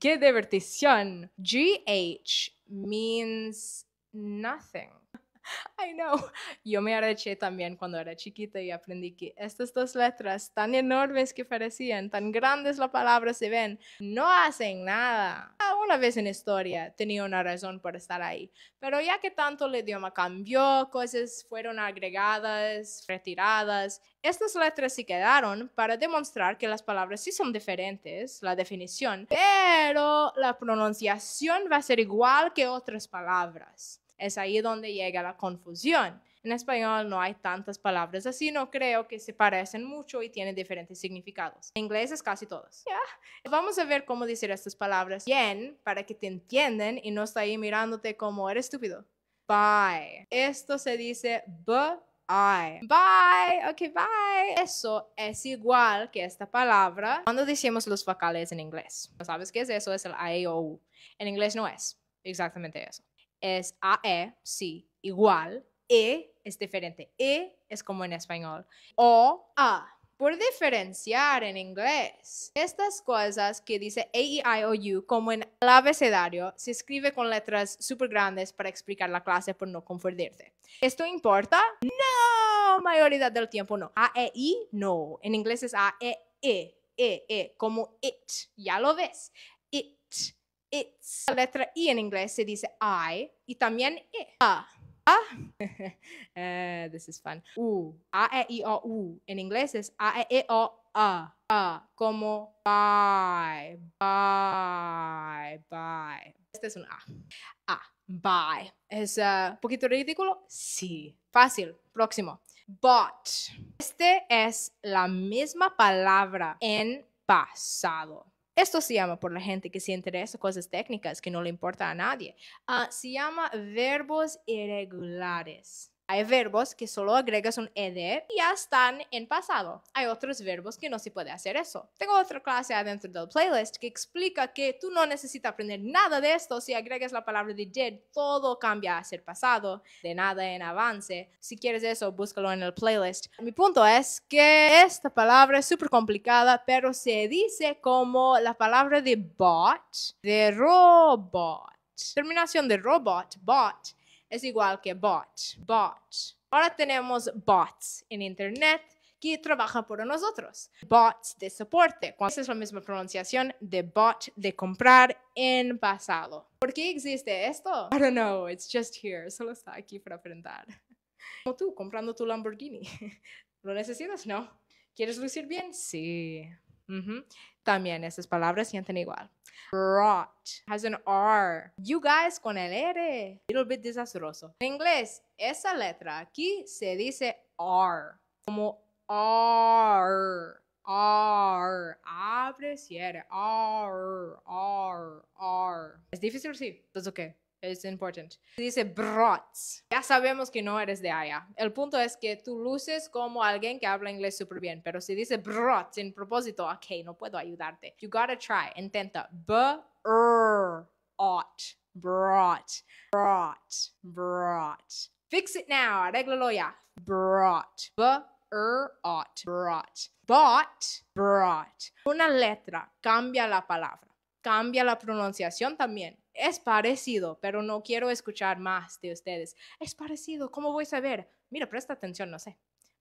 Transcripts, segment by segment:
¡Qué divertición! GH means nothing. I know. Yo me arreché también cuando era chiquita y aprendí que estas dos letras tan enormes que parecían, tan grandes la palabra se ven, no hacen nada. Ah, una vez en historia tenía una razón por estar ahí, pero ya que tanto el idioma cambió, cosas fueron agregadas, retiradas, estas letras se quedaron para demostrar que las palabras sí son diferentes, la definición, pero la pronunciación va a ser igual que otras palabras. Es ahí donde llega la confusión. En español no hay tantas palabras así, no creo que se parecen mucho y tienen diferentes significados. En inglés es casi todas. Vamos a ver cómo decir estas palabras bien para que te entiendan y no está ahí mirándote como eres estúpido. Bye. Esto se dice bye Bye, ok, bye. Eso es igual que esta palabra cuando decimos los vocales en inglés. ¿Sabes qué es eso? Es el I o U. En inglés no es exactamente eso es AE, sí, igual. E es diferente. E es como en español. O A. Por diferenciar en inglés, estas cosas que dice A, E, I, O, U, como en el abecedario, se escribe con letras súper grandes para explicar la clase por no confundirte. ¿Esto importa? No, mayoría del tiempo no. A, E, I, no. En inglés es A, E, E, E, E, como it. Ya lo ves. It It's. La letra I en inglés se dice I y también E. A. A. this is fun. U. A, E, I, O, U. En inglés es A, E, E, O, A. A. Como bye, bye, bye. Este es un A. A. Bye. ¿Es eh, un poquito ridículo? Sí. Fácil. Próximo. But. Este es la misma palabra en pasado. Esto se llama, por la gente que se interesa cosas técnicas que no le importa a nadie, ah, se llama verbos irregulares. Hay verbos que solo agregas un ed y ya están en pasado. Hay otros verbos que no se puede hacer eso. Tengo otra clase adentro del playlist que explica que tú no necesitas aprender nada de esto si agregas la palabra de did. Todo cambia a ser pasado, de nada en avance. Si quieres eso, búscalo en el playlist. Mi punto es que esta palabra es súper complicada, pero se dice como la palabra de bot, de robot. Terminación de robot, bot es igual que bot, bot. Ahora tenemos bots en Internet que trabajan por nosotros. Bots de soporte. Esa es la misma pronunciación de bot de comprar en pasado. ¿Por qué existe esto? I don't know, it's just here. Solo está aquí para aprender. Como tú, comprando tu Lamborghini. ¿Lo necesitas? No. ¿Quieres lucir bien? Sí. También esas palabras sienten igual. rot has an R. You guys con el R. Little bit desastroso. En inglés, esa letra aquí se dice R. Como R. R. Abre, cierre. R. R. R. Es difícil, sí. Entonces, ¿qué? Es importante. Dice brats. Ya sabemos que no eres de allá. El punto es que tú luces como alguien que habla inglés súper bien, pero si dice brats en propósito, ok, no puedo ayudarte. You gotta try. Intenta. B o t, Brought. Brought. Brought. Fix it now. Arréglalo ya. Brought. B -er t, Brought. Bought. Brought. Una letra. Cambia la palabra. Cambia la pronunciación también es parecido, pero no quiero escuchar más de ustedes. Es parecido, ¿cómo voy a saber? Mira, presta atención, no sé.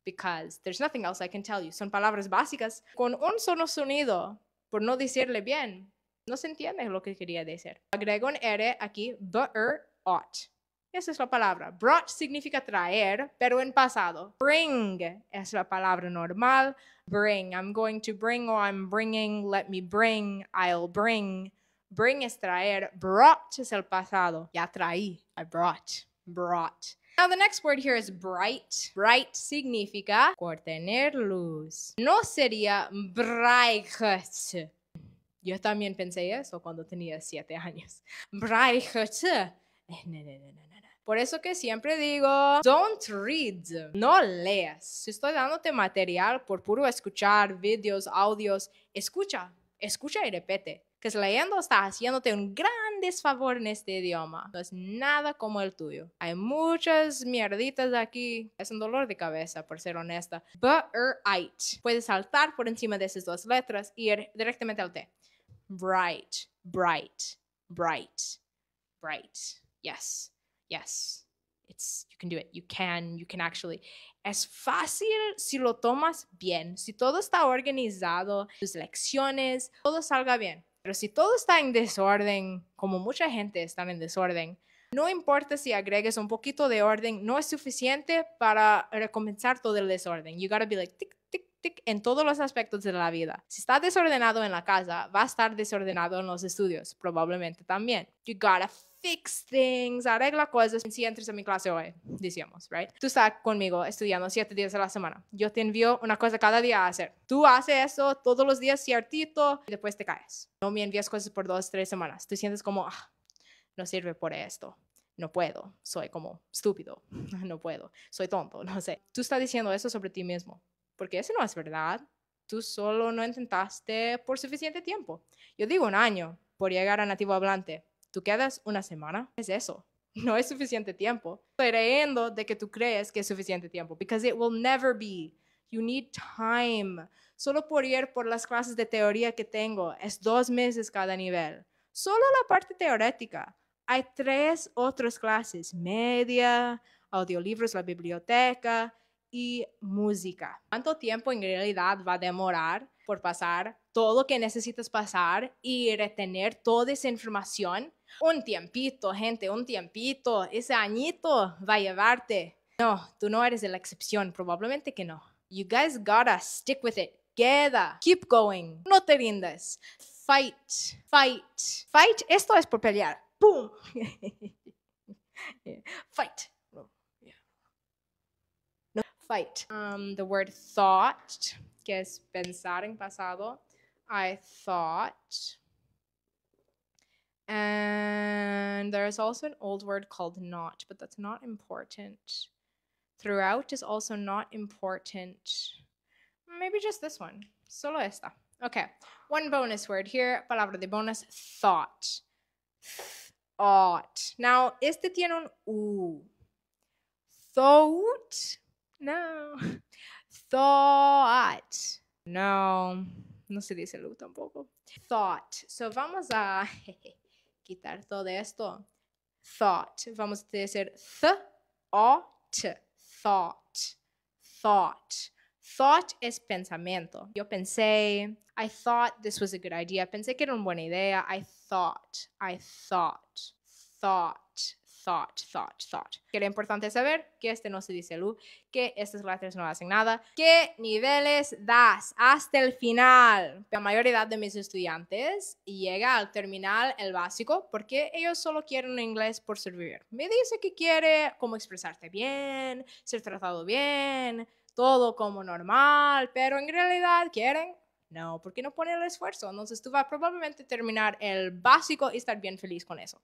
Because there's nothing else I can tell you. Son palabras básicas. Con un solo sonido, por no decirle bien, no se entiende lo que quería decir. Agrego un R aquí, er, ought. Esa es la palabra. Brought significa traer, pero en pasado. Bring es la palabra normal. Bring. I'm going to bring or I'm bringing. Let me bring. I'll bring. Bring es traer. Brought es el pasado. Ya traí. I brought. Brought. Now the next word here is bright. Bright significa por tener luz. No sería bright. Yo también pensé eso cuando tenía siete años. Bright. Eh, por eso que siempre digo, don't read, no leas. Si estoy dándote material por puro escuchar, videos, audios, escucha, escucha y repete leyendo está haciéndote un gran desfavor en este idioma. No es nada como el tuyo. Hay muchas mierditas aquí. Es un dolor de cabeza, por ser honesta. Puedes saltar por encima de esas dos letras y ir directamente al T. Bright, bright, bright, bright. Yes, yes. It's, you can do it. You can, you can actually. Es fácil si lo tomas bien, si todo está organizado, tus lecciones, todo salga bien. Pero si todo está en desorden, como mucha gente está en desorden, no importa si agregues un poquito de orden, no es suficiente para recomenzar todo el desorden. You gotta be like tic, tic, tic en todos los aspectos de la vida. Si está desordenado en la casa, va a estar desordenado en los estudios, probablemente también. You gotta fix things, arregla cosas. Si entras a mi clase hoy, decíamos, right? Tú estás conmigo estudiando siete días a la semana. Yo te envío una cosa cada día a hacer. Tú haces eso todos los días ciertito y después te caes. No me envías cosas por dos, tres semanas. Tú sientes como, ah, no sirve por esto no puedo, soy como estúpido, no puedo, soy tonto, no sé. Tú estás diciendo eso sobre ti mismo, porque eso no es verdad. Tú solo no intentaste por suficiente tiempo. Yo digo un año por llegar a nativo hablante, Tú quedas una semana, es eso. No es suficiente tiempo. Creyendo de que tú crees que es suficiente tiempo, because it will never be. You need time. Solo por ir por las clases de teoría que tengo, es dos meses cada nivel. Solo la parte teórica. Hay tres otras clases, media, audiolibros, la biblioteca y música. ¿Cuánto tiempo en realidad va a demorar por pasar todo lo que necesitas pasar y retener toda esa información. Un tiempito, gente, un tiempito, ese añito va a llevarte. No, tú no eres la excepción, probablemente que no. You guys gotta stick with it. Queda, keep going, no te rindas. Fight, fight, fight. Esto es por pelear. ¡Pum! Fight. Fight. Um, the word thought que es pensar en pasado. I thought. And there is also an old word called not, but that's not important. Throughout is also not important. Maybe just this one. Solo esta. Okay. One bonus word here. Palabra de bonus. Thought. Thought. Now, este tiene un u. Thought. No. Thought. No, no se dice lo tampoco. Thought. So vamos a quitar todo esto. Thought. Vamos a decir Thought. Thought. Thought es pensamiento. Yo pensé, I thought this was a good idea. Pensé que era una buena idea. I thought, I thought, thought thought, thought, thought. Que era importante saber que este no se dice lu, que estas letras no hacen nada. ¿Qué niveles das hasta el final? La mayoría de mis estudiantes llega al terminal el básico porque ellos solo quieren inglés por sobrevivir. Me dice que quiere como expresarte bien, ser tratado bien, todo como normal, pero en realidad quieren no, porque no ponen el esfuerzo. Entonces tú vas probablemente terminar el básico y estar bien feliz con eso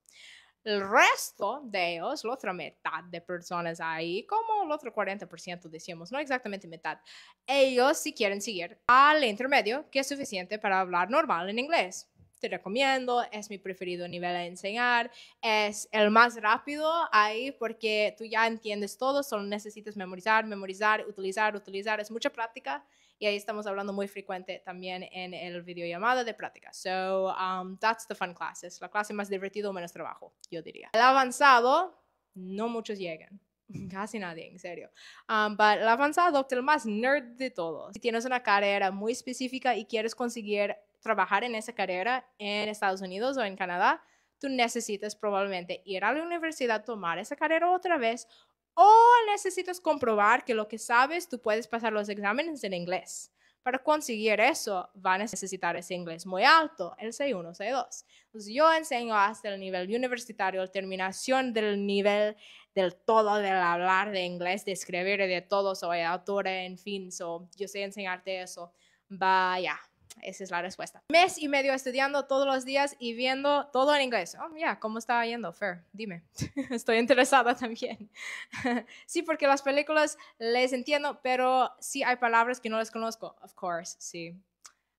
el resto de ellos, la otra mitad de personas ahí, como el otro 40%, decíamos, no exactamente mitad, ellos si quieren seguir al intermedio, que es suficiente para hablar normal en inglés te recomiendo, es mi preferido nivel a enseñar, es el más rápido ahí porque tú ya entiendes todo, solo necesitas memorizar, memorizar, utilizar, utilizar, es mucha práctica y ahí estamos hablando muy frecuente también en el videollamada de práctica. So, um, that's the fun class, la clase más divertida o menos trabajo, yo diría. El avanzado, no muchos llegan. Casi nadie, en serio. Um, pero el avanzado, el más nerd de todos. Si tienes una carrera muy específica y quieres conseguir trabajar en esa carrera en Estados Unidos o en Canadá, tú necesitas probablemente ir a la universidad, tomar esa carrera otra vez o necesitas comprobar que lo que sabes tú puedes pasar los exámenes en inglés. Para conseguir eso, va a necesitar ese inglés muy alto, el C1, C2. yo enseño hasta el nivel universitario, terminación del nivel del todo, del hablar de inglés, de escribir, de todo, soy autora, en fin, yo sé enseñarte eso. Vaya esa es la respuesta. Mes y medio estudiando todos los días y viendo todo en inglés. Oh, ya, yeah, ¿cómo está yendo? Fair, dime. Estoy interesada también. sí, porque las películas les entiendo, pero sí hay palabras que no les conozco. Of course, sí.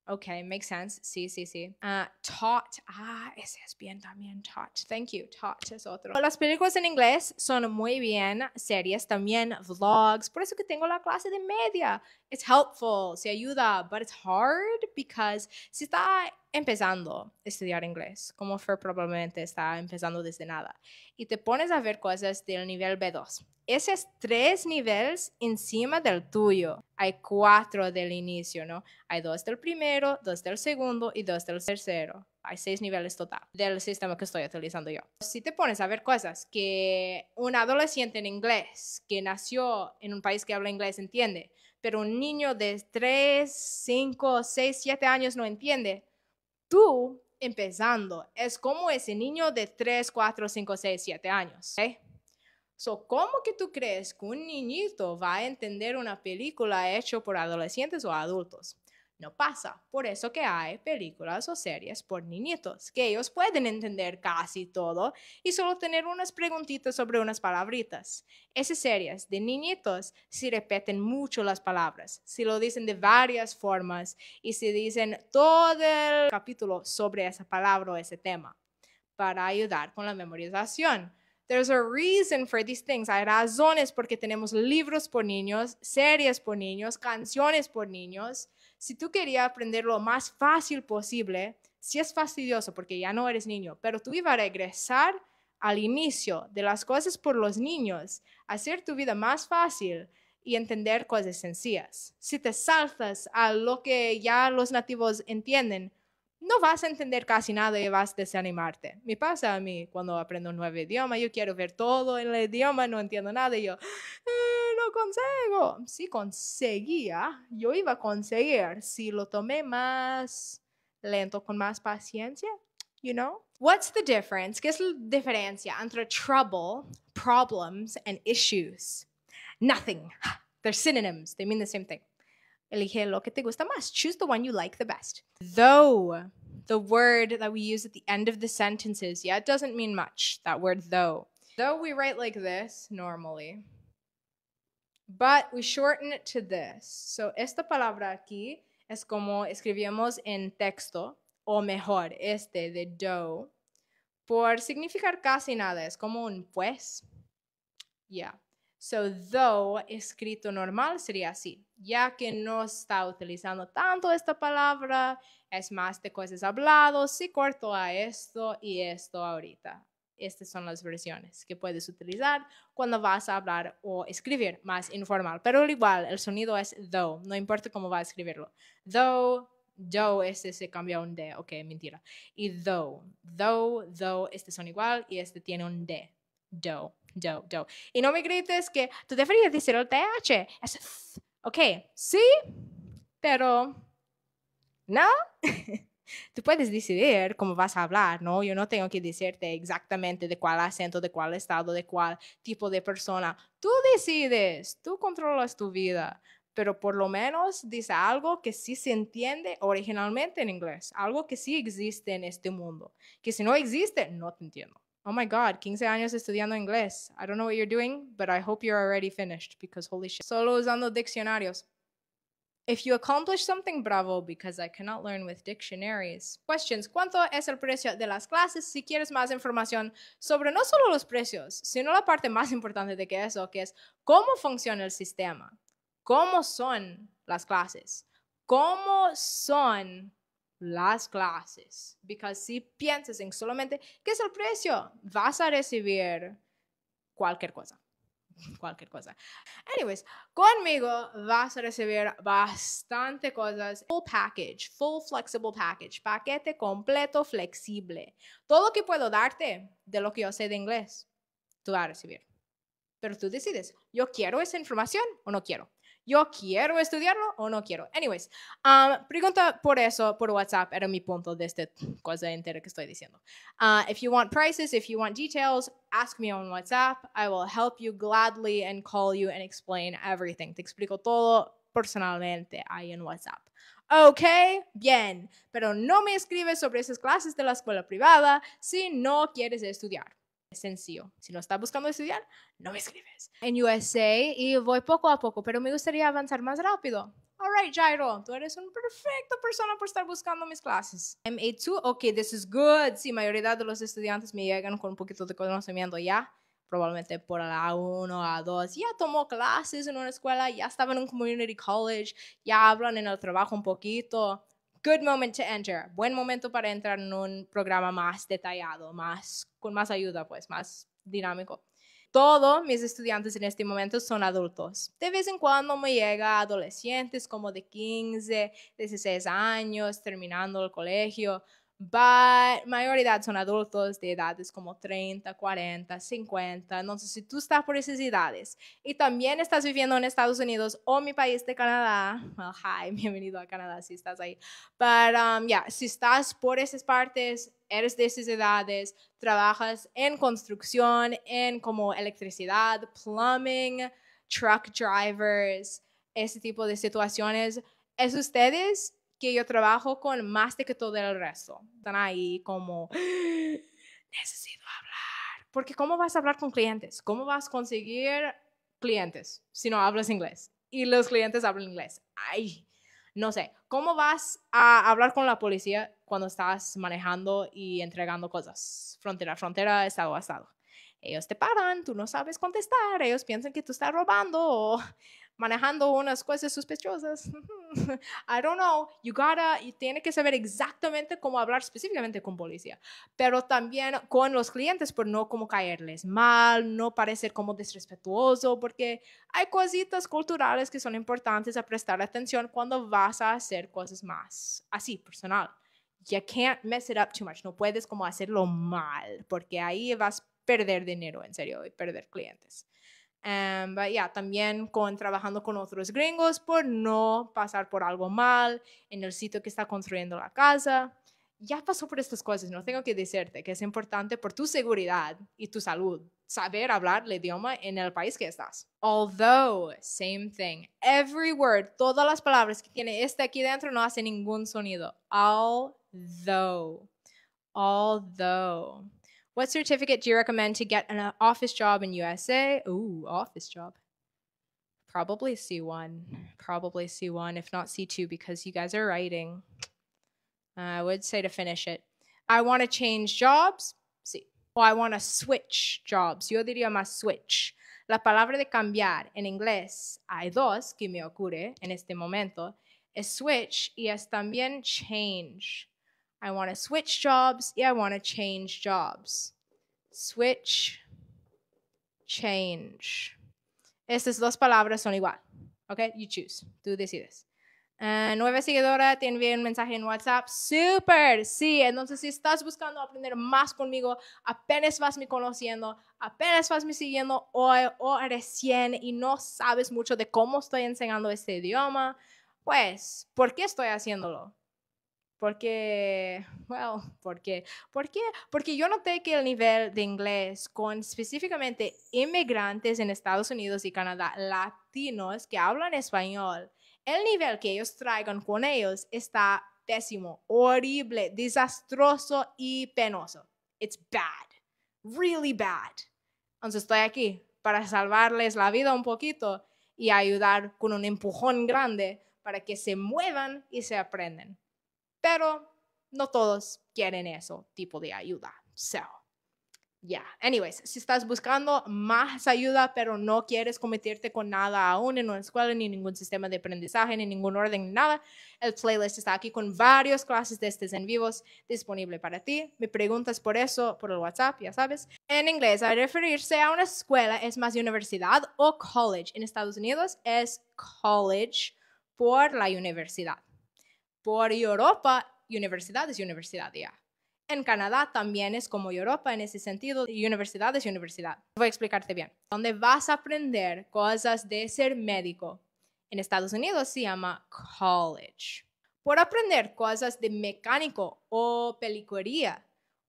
Ok, makes sense. Sí, sí, sí. Uh, ah, taught. Ah, ese es bien también. Taught. Thank you. Taught es otro. Las películas en inglés son muy bien. Series también. Vlogs. Por eso que tengo la clase de media. It's helpful. Se ayuda. But it's hard because si está empezando a estudiar inglés, como Fer probablemente está empezando desde nada, y te pones a ver cosas del nivel B2. Esos tres niveles encima del tuyo, hay cuatro del inicio, ¿no? Hay dos del primero, dos del segundo y dos del tercero. Hay seis niveles total del sistema que estoy utilizando yo. Si te pones a ver cosas que un adolescente en inglés que nació en un país que habla inglés entiende, pero un niño de 3, 5, 6, 7 años no entiende, Tú, empezando, es como ese niño de 3, 4, 5, 6, 7 años. So, ¿Cómo que tú crees que un niñito va a entender una película hecha por adolescentes o adultos? No pasa. Por eso que hay películas o series por niñitos, que ellos pueden entender casi todo y solo tener unas preguntitas sobre unas palabritas. Esas series de niñitos si repiten mucho las palabras, si lo dicen de varias formas y si dicen todo el capítulo sobre esa palabra o ese tema para ayudar con la memorización. There's a reason for these things. Hay razones porque tenemos libros por niños, series por niños, canciones por niños. Si tú querías aprender lo más fácil posible, si es fastidioso porque ya no eres niño, pero tú ibas a regresar al inicio de las cosas por los niños, hacer tu vida más fácil y entender cosas sencillas. Si te saltas a lo que ya los nativos entienden, no vas a entender casi nada y vas a desanimarte. Me pasa a mí cuando aprendo un nuevo idioma, yo quiero ver todo en el idioma, no entiendo nada y yo, no ah, lo consigo. Si conseguía, yo iba a conseguir si lo tomé más lento, con más paciencia, you know? What's the difference? ¿Qué es la diferencia entre trouble, problems, and issues? Nothing. They're synonyms. They mean the same thing. elige lo que te gusta más. Choose the one you like the best. Though, the word that we use at the end of the sentences, yeah, it doesn't mean much, that word though. Though we write like this normally, but we shorten it to this. So esta palabra aquí es como escribíamos en texto, o mejor, este de do, por significar casi nada, es como un pues. Yeah. So, though escrito normal sería así, ya que no está utilizando tanto esta palabra, es más de cosas habladas, sí corto a esto y esto ahorita. Estas son las versiones que puedes utilizar cuando vas a hablar o escribir más informal. Pero igual, el sonido es though, no importa cómo vas a escribirlo. Though, though, este se cambia un D, ok, mentira. Y though, though, though, este son igual y este tiene un D, though. Y no me grites que tú deberías decir el TH. Ok, sí, pero no. tú puedes decidir cómo vas a hablar, ¿no? Yo no tengo que decirte exactamente de cuál acento, de cuál estado, de cuál tipo de persona. Tú decides, tú controlas tu vida, pero por lo menos dice algo que sí se entiende originalmente en inglés, algo que sí existe en este mundo, que si no existe, no te entiendo oh my God, 15 años estudiando inglés. I don't know what you're doing, but I hope you're already finished because holy shit. Solo usando diccionarios. If you accomplish something, bravo, because I cannot learn with dictionaries. Questions. ¿Cuánto es el precio de las clases? Si quieres más información sobre no solo los precios, sino la parte más importante de que eso, que es cómo funciona el sistema, cómo son las clases, cómo son las clases. Porque si piensas en solamente qué es el precio, vas a recibir cualquier cosa. Cualquier cosa. Anyways, conmigo vas a recibir bastante cosas. Full package, full flexible package, paquete completo flexible. Todo lo que puedo darte de lo que yo sé de inglés, tú vas a recibir. Pero tú decides, yo quiero esa información o no quiero yo quiero estudiarlo o no quiero. Anyways, ah, pregunta por eso, por WhatsApp, era mi punto de esta cosa entera que estoy diciendo. Ah, if you want prices, if you want details, ask me on WhatsApp. I will help you gladly and call you and explain everything. Te explico todo personalmente ahí en WhatsApp. Ok, bien, pero no me escribes sobre esas clases de la escuela privada si no quieres estudiar sencillo. Si no estás buscando estudiar, no me escribes. En USA y voy poco a poco, pero me gustaría avanzar más rápido. All right, Jairo, tú eres una perfecta persona por estar buscando mis clases. MA2, ok, this is good. la mayoría de los estudiantes me llegan con un poquito de conocimiento ya probablemente por la A1, A2, ya tomó clases en una escuela, ya estaba en un community college, ya hablan en el trabajo un poquito. Good moment to enter. Buen momento para entrar en un programa más detallado, más, con más ayuda, pues, más dinámico. Todos mis estudiantes en este momento son adultos. De vez en cuando me llega adolescentes como de 15, 16 años, terminando el colegio, but mayoría son adultos de edades como 30, 40, 50. no sé si tú estás por esas edades y también estás viviendo en Estados Unidos o mi país de Canadá, well, hi, bienvenido a Canadá si estás ahí. But, um, yeah, si estás por esas partes, eres de esas edades, trabajas en construcción, en como electricidad, plumbing, truck drivers, ese tipo de situaciones, es ustedes que yo trabajo con más de que todo el resto. Están ahí como, necesito hablar. Porque ¿cómo vas a hablar con clientes? ¿Cómo vas a conseguir clientes si no hablas inglés? Y los clientes hablan inglés. Ay, no sé, ¿cómo vas a hablar con la policía cuando estás manejando y entregando cosas? Frontera frontera, estado a estado ellos te paran, tú no sabes contestar, ellos piensan que tú estás robando o manejando unas cosas sospechosas. I don't know. You gotta, you tiene que saber exactamente cómo hablar específicamente con policía, pero también con los clientes por no como caerles mal, no parecer como desrespetuoso, porque hay cositas culturales que son importantes a prestar atención cuando vas a hacer cosas más así, personal. You can't mess it up too much. No puedes como hacerlo mal, porque ahí vas perder dinero, en serio, y perder clientes. ya, también con trabajando con otros gringos por no pasar por algo mal en el sitio que está construyendo la casa. Ya pasó por estas cosas, no tengo que decirte que es importante por tu seguridad y tu salud saber hablar el idioma en el país que estás. Although, same thing. Every word, todas las palabras que tiene este aquí dentro no hacen ningún sonido. Although. Although. What certificate do you recommend to get an uh, office job in USA? Ooh, office job. Probably C1. Hmm. Probably C1, if not C2, because you guys are writing. I would say to finish it. I want to change jobs. See, oh, I want to switch jobs. Yo diría más switch. La palabra de cambiar en inglés, hay dos que me ocurre en este momento, es switch y es también change. I want to switch jobs. Yeah, I want to change jobs. Switch, change. Estas dos palabras son igual. Okay, you choose. Tú decides. Eh, nueva seguidora, te envié un mensaje en WhatsApp. Super. Sí, entonces si estás buscando aprender más conmigo, apenas vas me conociendo, apenas vas me siguiendo hoy o recién y no sabes mucho de cómo estoy enseñando este idioma, pues, ¿por qué estoy haciéndolo? porque, bueno, ¿por qué? Porque yo noté que el nivel de inglés con específicamente inmigrantes en Estados Unidos y Canadá, latinos que hablan español, el nivel que ellos traigan con ellos está pésimo, horrible, desastroso y penoso. It's bad, really bad. Entonces estoy aquí para salvarles la vida un poquito y ayudar con un empujón grande para que se muevan y se aprenden pero no todos quieren ese tipo de ayuda. So, yeah. Anyways, si estás buscando más ayuda, pero no quieres cometerte con nada aún en una escuela, ni ningún sistema de aprendizaje, ni ningún orden, ni nada, el playlist está aquí con varias clases de estos en vivos disponible para ti. Me preguntas por eso por el WhatsApp, ya sabes. En inglés, al referirse a una escuela es más universidad o college. En Estados Unidos es college por la universidad. Por Europa, universidad es universidad ya. En Canadá también es como Europa en ese sentido, universidad es universidad. Voy a explicarte bien. ¿Dónde vas a aprender cosas de ser médico. En Estados Unidos se llama college. Por aprender cosas de mecánico o peluquería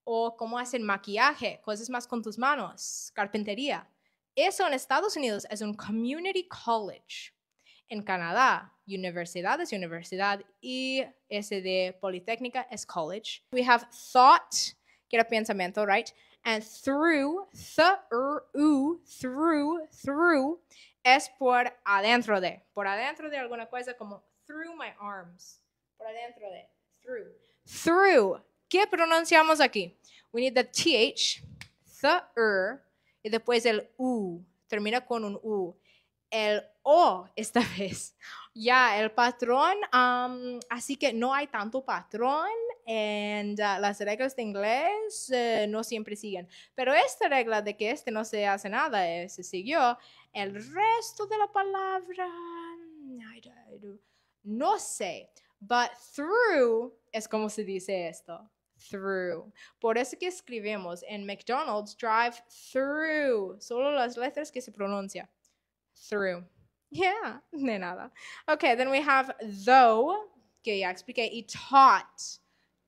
o cómo hacen maquillaje, cosas más con tus manos, carpintería. Eso en Estados Unidos es un community college. En Canadá, universidad es universidad y ese de Politécnica es college. We have thought, que era pensamiento, right? And through, u, through, through, es por adentro de, por adentro de alguna cosa como through my arms, por adentro de, through. Through, ¿qué pronunciamos aquí? We need the th, the, er, y después el u, termina con un u el O esta vez. Ya, el patrón, así que no hay tanto patrón en las reglas de inglés eh, no siempre siguen. Pero esta regla de que este no se hace nada eh, se siguió. El resto de la palabra, no sé. But through es como se dice esto. Through. Por eso que escribimos en McDonald's drive through. Solo las letras que se pronuncian through. Yeah, de nada. Okay, then we have though, que ya expliqué, y taught,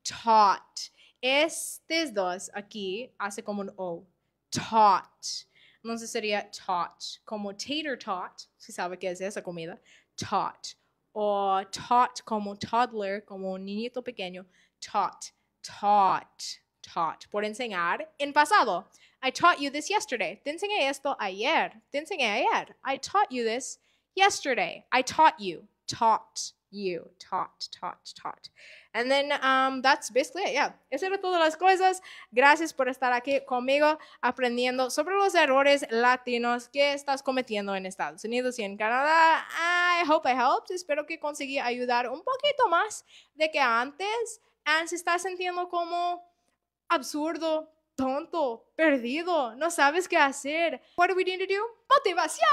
taught. Estes dos aquí hace como un O, taught. Entonces sería taught, como tater tot, si sabe qué es esa comida, taught. O taught como toddler, como un niñito pequeño, taught, taught, taught, por enseñar en pasado. I taught you this yesterday. Te enseñé esto ayer. Te enseñé ayer. I taught you this yesterday. I taught you. Taught you. Taught, taught, taught. And then um, that's basically it. Yeah. Eso eran todas las cosas. Gracias por estar aquí conmigo aprendiendo sobre los errores latinos que estás cometiendo en Estados Unidos y en Canadá. I hope I helped. Espero que conseguí ayudar un poquito más de que antes. And si estás sintiendo como absurdo tonto, perdido, no sabes qué hacer. What do we need to do? Motivación.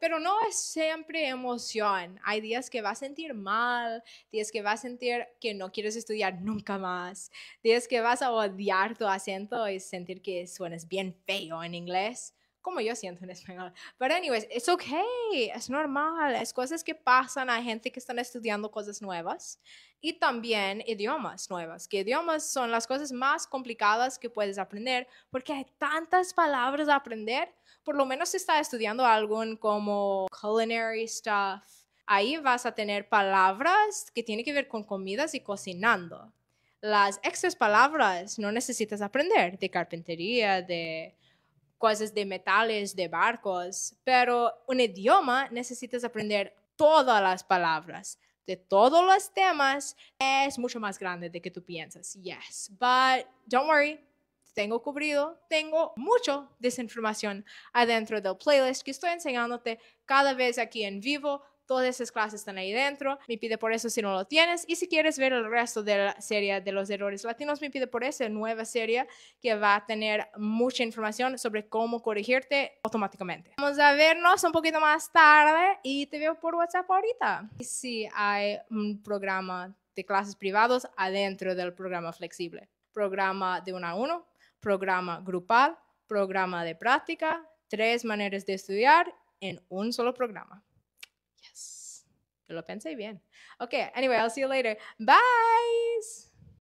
Pero no es siempre emoción. Hay días que vas a sentir mal, días que vas a sentir que no quieres estudiar nunca más, días que vas a odiar tu acento y sentir que suenas bien feo en inglés como yo siento en español. Pero anyways, es okay, es normal, es cosas que pasan a gente que están estudiando cosas nuevas y también idiomas nuevas, que idiomas son las cosas más complicadas que puedes aprender porque hay tantas palabras a aprender. Por lo menos si estás estudiando algo como culinary stuff, ahí vas a tener palabras que tienen que ver con comidas y cocinando. Las extras palabras no necesitas aprender de carpintería, de cosas de metales, de barcos, pero un idioma necesitas aprender todas las palabras de todos los temas es mucho más grande de que tú piensas. Yes, but don't worry, tengo cubrido, tengo mucho desinformación adentro del playlist que estoy enseñándote cada vez aquí en vivo Todas esas clases están ahí dentro. Me pide por eso si no lo tienes. Y si quieres ver el resto de la serie de los errores latinos, me pide por esa nueva serie que va a tener mucha información sobre cómo corregirte automáticamente. Vamos a vernos un poquito más tarde y te veo por WhatsApp ahorita. Sí, si hay un programa de clases privados adentro del programa flexible. Programa de uno a uno, programa grupal, programa de práctica, tres maneras de estudiar en un solo programa lo pensé bien. Ok, anyway, I'll see you later. Bye.